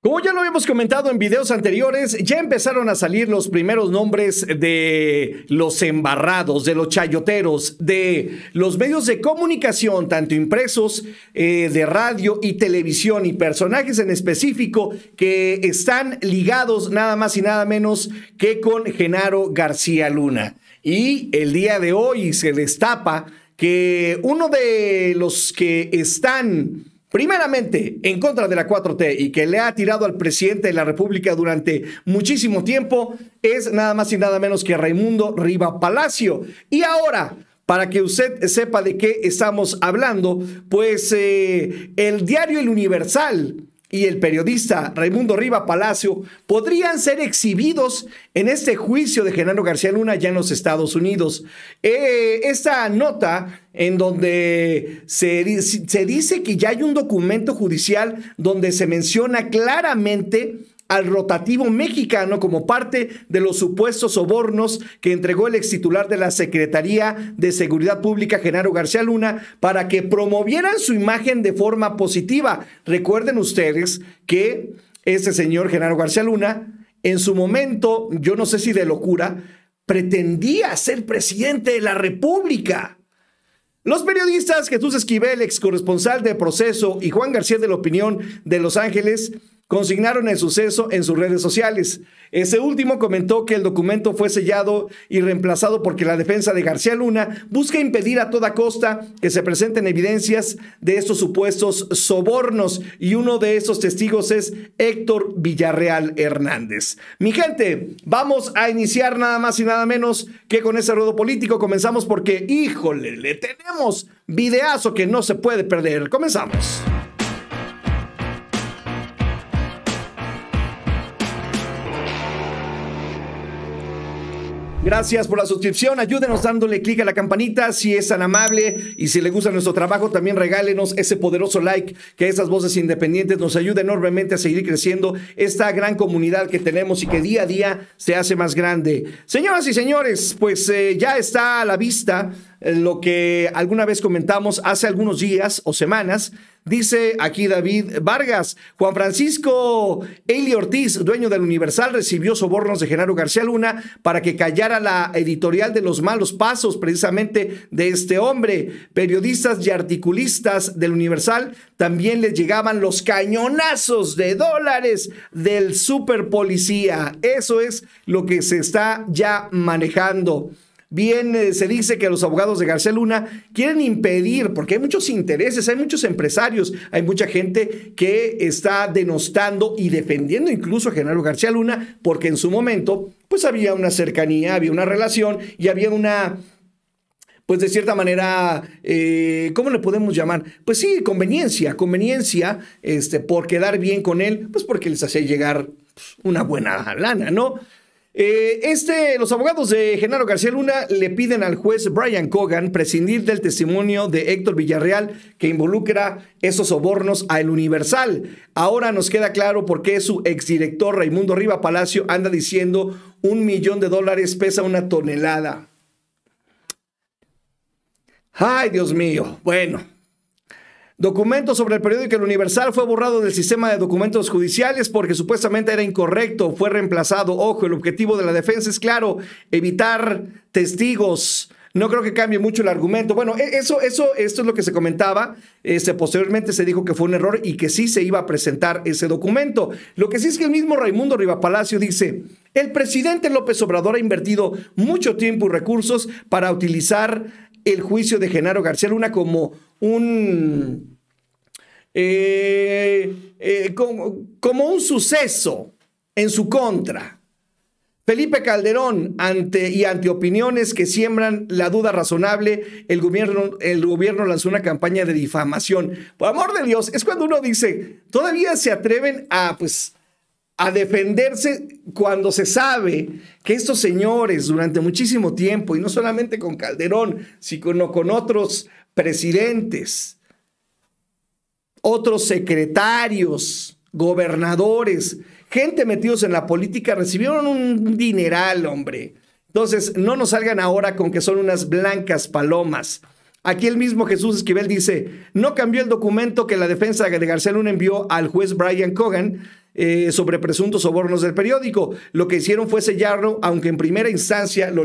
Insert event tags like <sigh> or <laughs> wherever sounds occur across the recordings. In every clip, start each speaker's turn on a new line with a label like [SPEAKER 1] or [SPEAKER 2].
[SPEAKER 1] Como ya lo habíamos comentado en videos anteriores, ya empezaron a salir los primeros nombres de los embarrados, de los chayoteros, de los medios de comunicación, tanto impresos, eh, de radio y televisión, y personajes en específico que están ligados nada más y nada menos que con Genaro García Luna. Y el día de hoy se destapa que uno de los que están primeramente en contra de la 4T y que le ha tirado al presidente de la República durante muchísimo tiempo es nada más y nada menos que Raimundo Riva Palacio. Y ahora, para que usted sepa de qué estamos hablando, pues eh, el diario El Universal y el periodista Raimundo Riva Palacio podrían ser exhibidos en este juicio de Genaro García Luna ya en los Estados Unidos. Eh, esta nota en donde se dice que ya hay un documento judicial donde se menciona claramente al rotativo mexicano como parte de los supuestos sobornos que entregó el ex titular de la Secretaría de Seguridad Pública, Genaro García Luna, para que promovieran su imagen de forma positiva. Recuerden ustedes que ese señor Genaro García Luna, en su momento, yo no sé si de locura, pretendía ser presidente de la República. Los periodistas Jesús Esquivel, ex corresponsal de Proceso, y Juan García de la Opinión de Los Ángeles consignaron el suceso en sus redes sociales. Ese último comentó que el documento fue sellado y reemplazado porque la defensa de García Luna busca impedir a toda costa que se presenten evidencias de estos supuestos sobornos y uno de esos testigos es Héctor Villarreal Hernández. Mi gente, vamos a iniciar nada más y nada menos que con ese ruedo político. Comenzamos porque, híjole, le tenemos videazo que no se puede perder. Comenzamos. Gracias por la suscripción. Ayúdenos dándole clic a la campanita si es tan amable y si le gusta nuestro trabajo, también regálenos ese poderoso like que esas voces independientes nos ayuden enormemente a seguir creciendo esta gran comunidad que tenemos y que día a día se hace más grande. Señoras y señores, pues eh, ya está a la vista eh, lo que alguna vez comentamos hace algunos días o semanas Dice aquí David Vargas, Juan Francisco Eli Ortiz, dueño del Universal, recibió sobornos de Genaro García Luna para que callara la editorial de los malos pasos precisamente de este hombre. Periodistas y articulistas del Universal también les llegaban los cañonazos de dólares del super policía. Eso es lo que se está ya manejando. Bien, eh, se dice que los abogados de García Luna quieren impedir, porque hay muchos intereses, hay muchos empresarios, hay mucha gente que está denostando y defendiendo incluso a Genaro García Luna, porque en su momento, pues había una cercanía, había una relación y había una pues de cierta manera, eh, ¿cómo le podemos llamar? Pues sí, conveniencia, conveniencia, este, por quedar bien con él, pues porque les hacía llegar una buena lana, ¿no? Eh, este, los abogados de Genaro García Luna le piden al juez Brian Cogan prescindir del testimonio de Héctor Villarreal que involucra esos sobornos a El Universal. Ahora nos queda claro por qué su exdirector Raimundo Riva Palacio anda diciendo un millón de dólares pesa una tonelada. Ay, Dios mío. Bueno, Documento sobre el periódico El Universal fue borrado del sistema de documentos judiciales porque supuestamente era incorrecto, fue reemplazado. Ojo, el objetivo de la defensa es claro, evitar testigos. No creo que cambie mucho el argumento. Bueno, e-, eso, eso, esto es lo que se comentaba. Este, posteriormente se dijo que fue un error y que sí se iba a presentar ese documento. Lo que sí es que el mismo Raimundo Rivapalacio dice: el presidente López Obrador ha invertido mucho tiempo y recursos para utilizar el juicio de Genaro García Luna como un... Eh, eh, como, un suceso en su contra. Felipe Calderón, ante y ante opiniones que siembran la duda razonable, el gobierno, el gobierno lanzó una campaña de difamación. Por amor de Dios, es cuando uno dice, todavía se atreven a, pues, a defenderse cuando se sabe que estos señores durante muchísimo tiempo, y no solamente con Calderón, sino con otros presidentes, otros secretarios, gobernadores, gente metidos en la política, recibieron un dineral, hombre. Entonces, no nos salgan ahora con que son unas blancas palomas. Aquí el mismo Jesús Esquivel dice, no cambió el documento que la defensa de García Luna envió al juez Brian Cogan eh, sobre presuntos sobornos del periódico. Lo que hicieron fue sellarlo, aunque en primera instancia lo,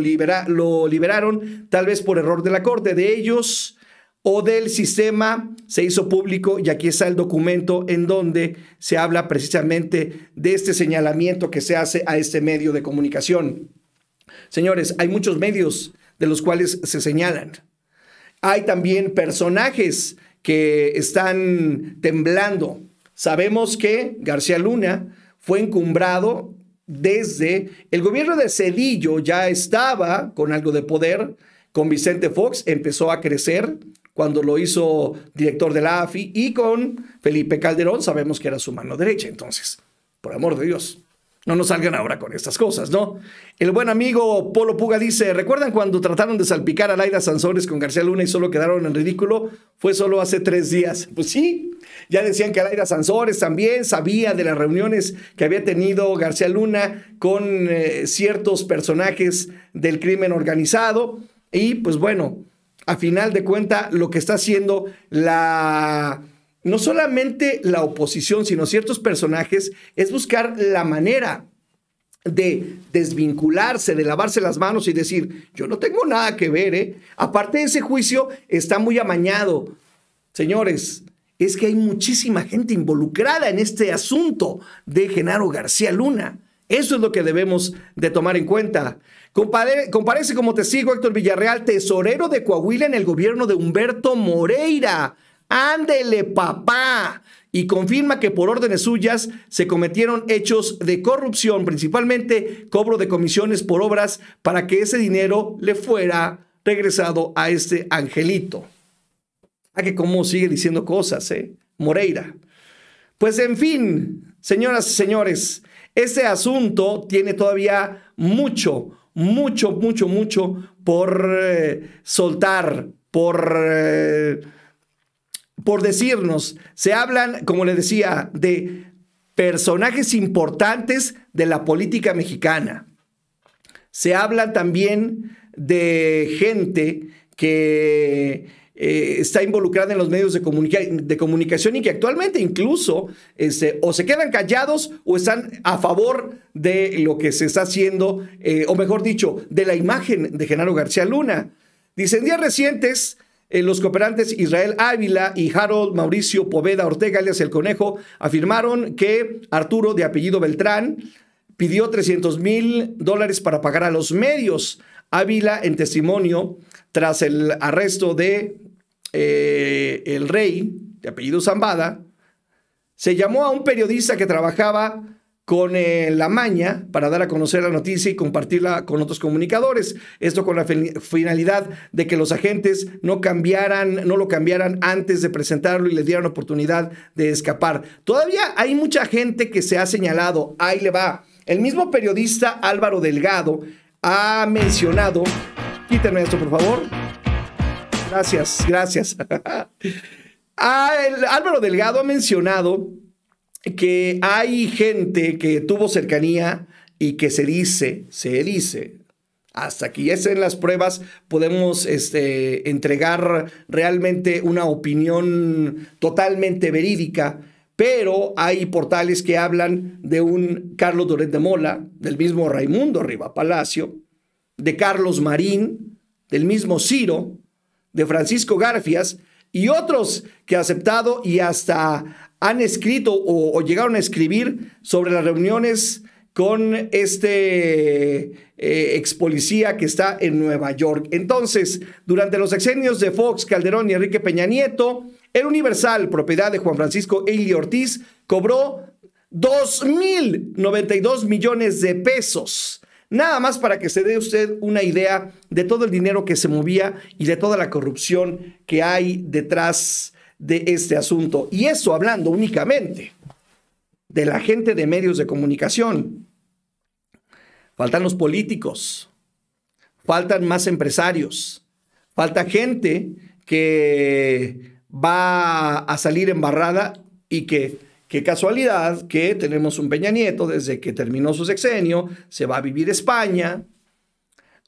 [SPEAKER 1] lo liberaron, tal vez por error de la Corte. De ellos o del sistema se hizo público y aquí está el documento en donde se habla precisamente de este señalamiento que se hace a este medio de comunicación. Señores, hay muchos medios de los cuales se señalan. Hay también personajes que están temblando Sabemos que García Luna fue encumbrado desde el gobierno de Cedillo, ya estaba con algo de poder, con Vicente Fox empezó a crecer cuando lo hizo director de la AFI y con Felipe Calderón sabemos que era su mano derecha entonces, por amor de Dios. No nos salgan ahora con estas cosas, ¿no? El buen amigo Polo Puga dice, ¿recuerdan cuando trataron de salpicar a Laida Sansores con García Luna y solo quedaron en ridículo? Fue solo hace tres días. Pues sí, ya decían que Laida Sansores también sabía de las reuniones que había tenido García Luna con eh, ciertos personajes del crimen organizado. Y pues bueno, a final de cuenta, lo que está haciendo la no solamente la oposición, sino ciertos personajes, es buscar la manera de desvincularse, de lavarse las manos y decir, yo no tengo nada que ver, ¿eh? Aparte de ese juicio, está muy amañado. Señores, es que hay muchísima gente involucrada en este asunto de Genaro García Luna. Eso es lo que debemos de tomar en cuenta. comparece como sigo Héctor Villarreal, tesorero de Coahuila en el gobierno de Humberto Moreira. Ándele, papá. Y confirma que por órdenes suyas se cometieron hechos de corrupción, principalmente cobro de comisiones por obras para que ese dinero le fuera regresado a este angelito. A ah, que cómo sigue diciendo cosas, ¿eh? Moreira. Pues en fin, señoras y señores, este asunto tiene todavía mucho, mucho, mucho, mucho por eh, soltar, por... Eh, por decirnos, se hablan, como le decía, de personajes importantes de la política mexicana. Se habla también de gente que eh, está involucrada en los medios de, comunicación y que actualmente incluso este, o se quedan callados o están a favor de lo que se está haciendo, eh, o mejor dicho, de la imagen de Genaro García Luna. Dicen días recientes, eh, los cooperantes Israel Ávila y Harold Mauricio Poveda Ortega, alias El Conejo, afirmaron que Arturo, de apellido Beltrán, pidió 300 mil dólares para pagar a los medios. Ávila, en testimonio, tras el arresto de eh, el rey, de apellido Zambada, se llamó a un periodista que trabajaba con eh, la maña para dar a conocer la noticia y compartirla con otros comunicadores. Esto con la finalidad de que los agentes no cambiaran, no lo cambiaran antes de presentarlo y les dieran oportunidad de escapar. Todavía hay mucha gente que se ha señalado, ahí le va. El mismo periodista Álvaro Delgado ha mencionado, quítenme esto por favor. Gracias, gracias. <laughs> Ah, Álvaro Delgado ha mencionado que hay gente que tuvo cercanía y que se dice, se dice, hasta aquí en las pruebas, podemos este, entregar realmente una opinión totalmente verídica, pero hay portales que hablan de un Carlos Doret de Mola, del mismo Raimundo Riva Palacio, de Carlos Marín, del mismo Ciro, de Francisco Garfias, y otros que ha aceptado y hasta han escrito o, llegaron a escribir sobre las reuniones con este eh, ex policía que está en Nueva York. Entonces, durante los exenios de Fox, Calderón y Enrique Peña Nieto, el Universal, propiedad de Juan Francisco Eli Ortiz, cobró 2.092 millones de pesos Nada más para que se dé usted una idea de todo el dinero que se movía y de toda la corrupción que hay detrás de este asunto. Y eso hablando únicamente de la gente de medios de comunicación. Faltan los políticos, faltan más empresarios, falta gente que va a salir embarrada y que Qué casualidad que tenemos un Peña Nieto desde que terminó su sexenio, se va a vivir España.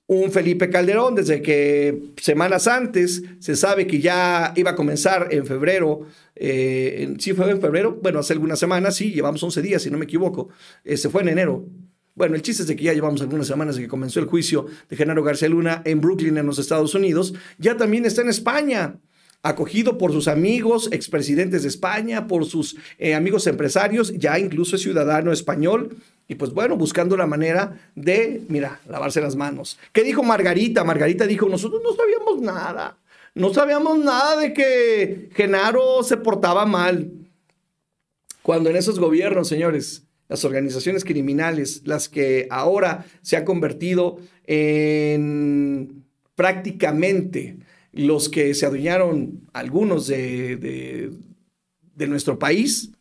[SPEAKER 1] Un Felipe Calderón desde que semanas antes se sabe que ya iba a comenzar en febrero, eh, sí fue en febrero, bueno, hace algunas semanas, sí, llevamos 11 días, si no me equivoco, se este, fue en enero, bueno, el chiste es de que ya llevamos algunas semanas de que comenzó el juicio de Genaro García Luna en Brooklyn, en los Estados Unidos. Ya también está en España acogido por sus amigos, expresidentes de España, por sus eh, amigos empresarios, ya incluso es ciudadano español. Y pues bueno, buscando la manera de, mira, lavarse las manos. ¿Qué dijo Margarita? Margarita dijo, nosotros no sabíamos nada. No sabíamos nada de que Genaro se portaba mal. Cuando en esos gobiernos, señores, las organizaciones criminales, las que ahora se han convertido en prácticamente los que se adueñaron algunos de, nuestro país,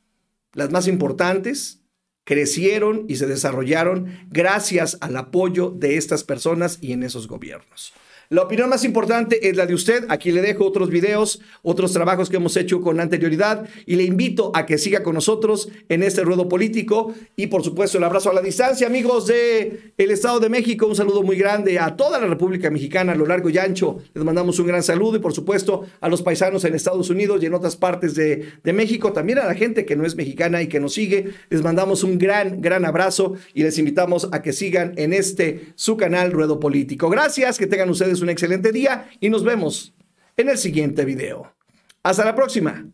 [SPEAKER 1] las más importantes, crecieron y se desarrollaron gracias al apoyo de estas personas y en esos gobiernos. La opinión más importante es la de usted. Aquí le dejo otros videos, otros trabajos que hemos hecho con anterioridad y le invito a que siga con nosotros en este ruedo político y por supuesto el abrazo a la distancia, amigos de el Estado de México. Un saludo muy grande a toda la República Mexicana a lo largo y ancho. Les mandamos un gran saludo y por supuesto a los paisanos en Estados Unidos y en otras partes de, de México. También a la gente que no es mexicana y que nos sigue. Les mandamos un gran, gran abrazo y les invitamos a que sigan en este su canal Ruedo Político. Gracias, que tengan ustedes un excelente día y nos vemos en el siguiente video. Hasta la próxima.